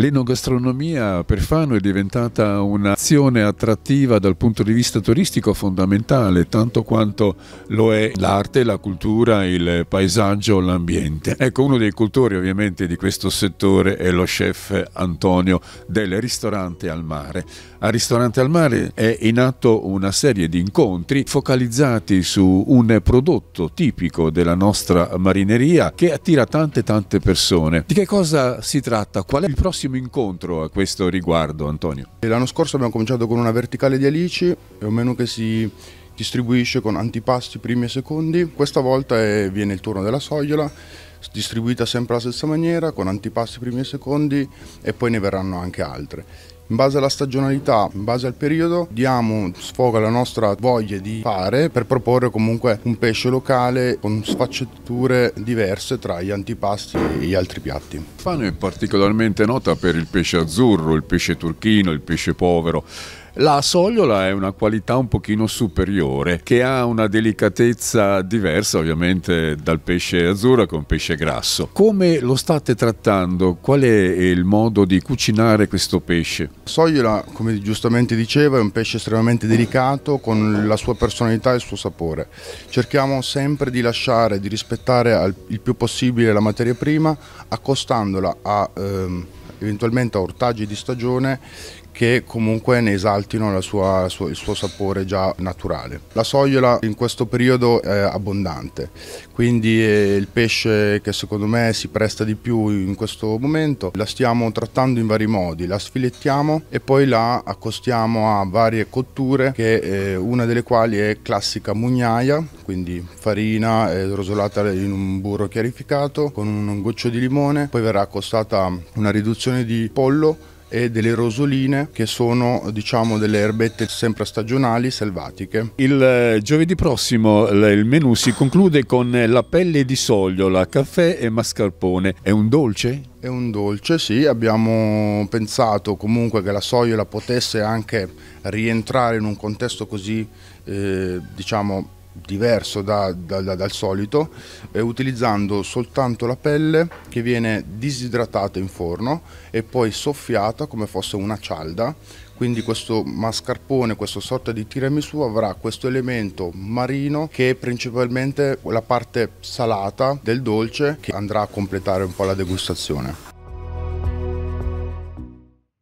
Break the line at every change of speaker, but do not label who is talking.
L'enogastronomia per Fano è diventata un'azione attrattiva dal punto di vista turistico fondamentale, tanto quanto lo è l'arte, la cultura, il paesaggio, l'ambiente. Ecco, uno dei cultori ovviamente di questo settore è lo chef Antonio del Ristorante al Mare. Al Ristorante al Mare è in atto una serie di incontri focalizzati su un prodotto tipico della nostra marineria che attira tante tante persone. Di che cosa si tratta? Qual è il prossimo prossimo incontro a questo riguardo, Antonio? L'anno scorso abbiamo cominciato con una verticale di alici, è un menu che si distribuisce con
antipasti primi e secondi. Questa volta è, viene il turno della sogliola, distribuita sempre alla stessa maniera, con antipasti primi e secondi e poi ne verranno anche altre. In base alla stagionalità, in base al periodo, diamo sfogo alla nostra voglia di fare per proporre comunque un pesce locale con sfaccettature diverse tra gli antipasti e gli altri piatti.
Fano è particolarmente nota per il pesce azzurro, il pesce turchino, il pesce povero. La sogliola è una qualità un pochino superiore che ha una delicatezza diversa ovviamente dal pesce azzurro con pesce grasso. Come lo state trattando? Qual è il modo di cucinare questo pesce? La
Sogliola, come giustamente diceva, è un pesce estremamente delicato con la sua personalità e il suo sapore. Cerchiamo sempre di lasciare, di rispettare il più possibile la materia prima accostandola a... Ehm, eventualmente a ortaggi di stagione che comunque ne esaltino sua, il suo sapore già naturale. La sogliola in questo periodo è abbondante, quindi è eh, il pesce che secondo me si presta di più in questo momento la stiamo trattando in vari modi, la sfilettiamo e poi la accostiamo a varie cotture, che, eh, una delle quali è classica mugnaia, quindi farina rosolata in un burro chiarificato con un goccio di limone, poi verrà accostata una riduzione di pollo e delle rosoline che sono diciamo delle erbette sempre stagionali selvatiche.
Il eh, giovedì prossimo il menù si conclude con la pelle di sogliola, caffè e mascarpone. È un dolce?
È un dolce, sì, abbiamo pensato comunque che la sogliola potesse anche rientrare in un contesto così eh, diciamo diverso da, da, da, dal solito eh, utilizzando soltanto la pelle che viene disidratata in forno e poi soffiata come fosse una cialda quindi questo mascarpone, questa sorta di tiramisù avrà questo elemento marino che è principalmente la parte salata del dolce che andrà a completare un po' la degustazione.